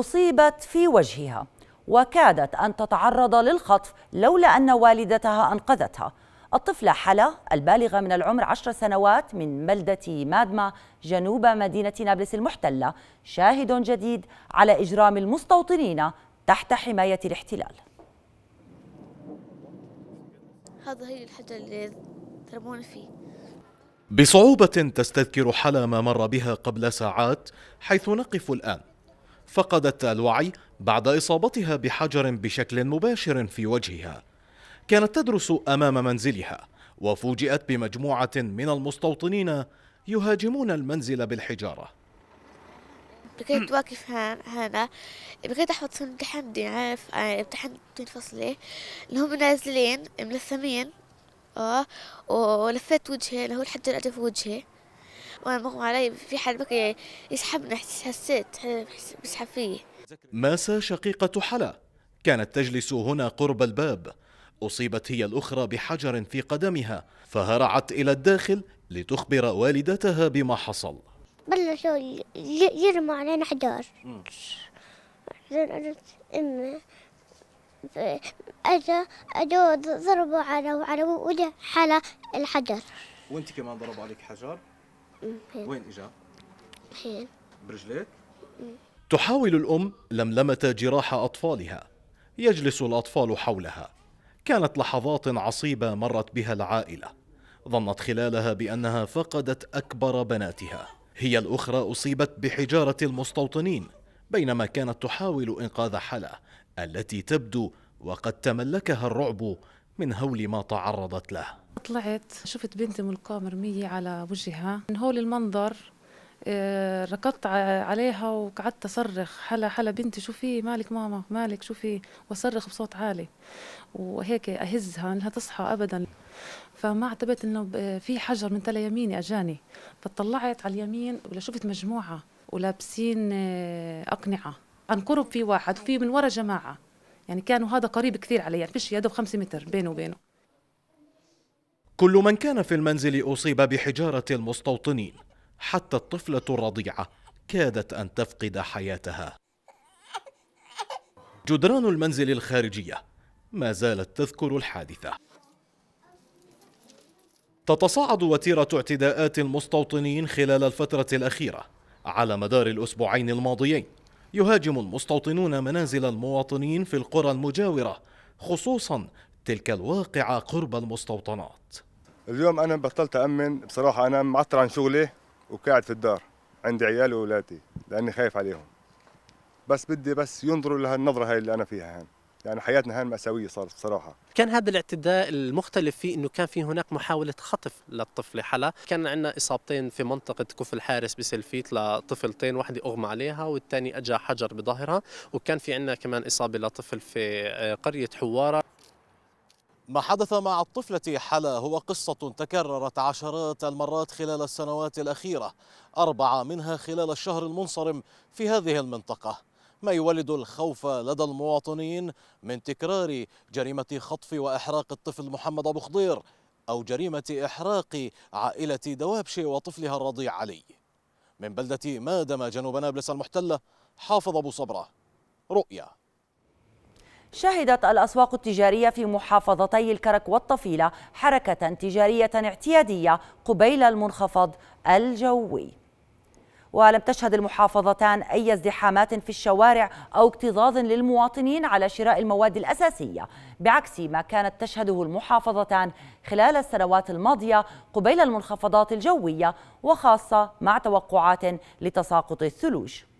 أصيبت في وجهها وكادت أن تتعرض للخطف لولا أن والدتها أنقذتها الطفلة حلا البالغة من العمر عشر سنوات من بلدة مادما جنوب مدينة نابلس المحتلة شاهد جديد على إجرام المستوطنين تحت حماية الاحتلال هذا هي الحجر اللي ضربونا فيه بصعوبة تستذكر حلا ما مر بها قبل ساعات حيث نقف الآن فقدت الوعي بعد إصابتها بحجر بشكل مباشر في وجهها كانت تدرس أمام منزلها وفوجئت بمجموعة من المستوطنين يهاجمون المنزل بالحجارة بقيت واقف هنا بقيت أحفظ في امتحان دي عارف آه، امتحان دين فصلي اللي هم نازلين ملثمين اه ولفيت وجهي اللي هو الحجر أجى في وجهي وانا مغمى علي في حد بكى يسحبني حسيت بسحب فيه ماسا شقيقة حلا كانت تجلس هنا قرب الباب أصيبت هي الأخرى بحجر في قدمها فهرعت إلى الداخل لتخبر والدتها بما حصل بلشوا يرموا علينا حجار بعدين قلت امي اجا اجوا ضربوا على وعلى وجه حلا الحجر وانت كمان ضربوا عليك حجر؟ وين اجا؟ هين برجليك؟ تحاول الأم لملمة جراح أطفالها يجلس الأطفال حولها كانت لحظات عصيبة مرت بها العائلة ظنت خلالها بأنها فقدت أكبر بناتها هي الأخرى أصيبت بحجارة المستوطنين بينما كانت تحاول إنقاذ حلا التي تبدو وقد تملكها الرعب من هول ما تعرضت له طلعت شفت بنتي ملقاة مرمية على وجهها من هول المنظر آه، ركضت عليها وقعدت أصرخ حلا حلا بنتي شو في مالك ماما مالك شو في وأصرخ بصوت عالي وهيك أهزها إنها تصحى أبدا فما اعتبرت إنه في حجر من تلا يميني أجاني فطلعت على اليمين ولشفت مجموعة ولابسين آه، أقنعة عن قرب في واحد وفي من ورا جماعة يعني كانوا هذا قريب كثير علي يعني فيش يا دوب متر بينه وبينه كل من كان في المنزل أصيب بحجارة المستوطنين حتى الطفلة الرضيعة كادت أن تفقد حياتها جدران المنزل الخارجية ما زالت تذكر الحادثة تتصاعد وتيرة اعتداءات المستوطنين خلال الفترة الأخيرة على مدار الأسبوعين الماضيين يهاجم المستوطنون منازل المواطنين في القرى المجاورة خصوصا تلك الواقعة قرب المستوطنات اليوم أنا بطلت أأمن بصراحة أنا معطر عن شغلي وقاعد في الدار عندي عيالي وأولادي لأني خايف عليهم بس بدي بس ينظروا لهالنظرة هاي اللي أنا فيها هان يعني حياتنا هان مأساوية صارت بصراحة كان هذا الاعتداء المختلف فيه أنه كان في هناك محاولة خطف للطفلة حلا كان عندنا إصابتين في منطقة كف الحارس بسلفيت لطفلتين واحدة أغمى عليها والثاني أجا حجر بظهرها وكان في عندنا كمان إصابة لطفل في قرية حوارة ما حدث مع الطفلة حلا هو قصة تكررت عشرات المرات خلال السنوات الأخيرة أربعة منها خلال الشهر المنصرم في هذه المنطقة ما يولد الخوف لدى المواطنين من تكرار جريمة خطف وإحراق الطفل محمد أبو خضير أو جريمة إحراق عائلة دوابشي وطفلها الرضيع علي من بلدة مادم جنوب نابلس المحتلة حافظ أبو صبرة رؤيا شهدت الأسواق التجارية في محافظتي الكرك والطفيلة حركة تجارية اعتيادية قبيل المنخفض الجوي ولم تشهد المحافظتان أي ازدحامات في الشوارع أو اكتظاظ للمواطنين على شراء المواد الأساسية بعكس ما كانت تشهده المحافظتان خلال السنوات الماضية قبيل المنخفضات الجوية وخاصة مع توقعات لتساقط الثلوج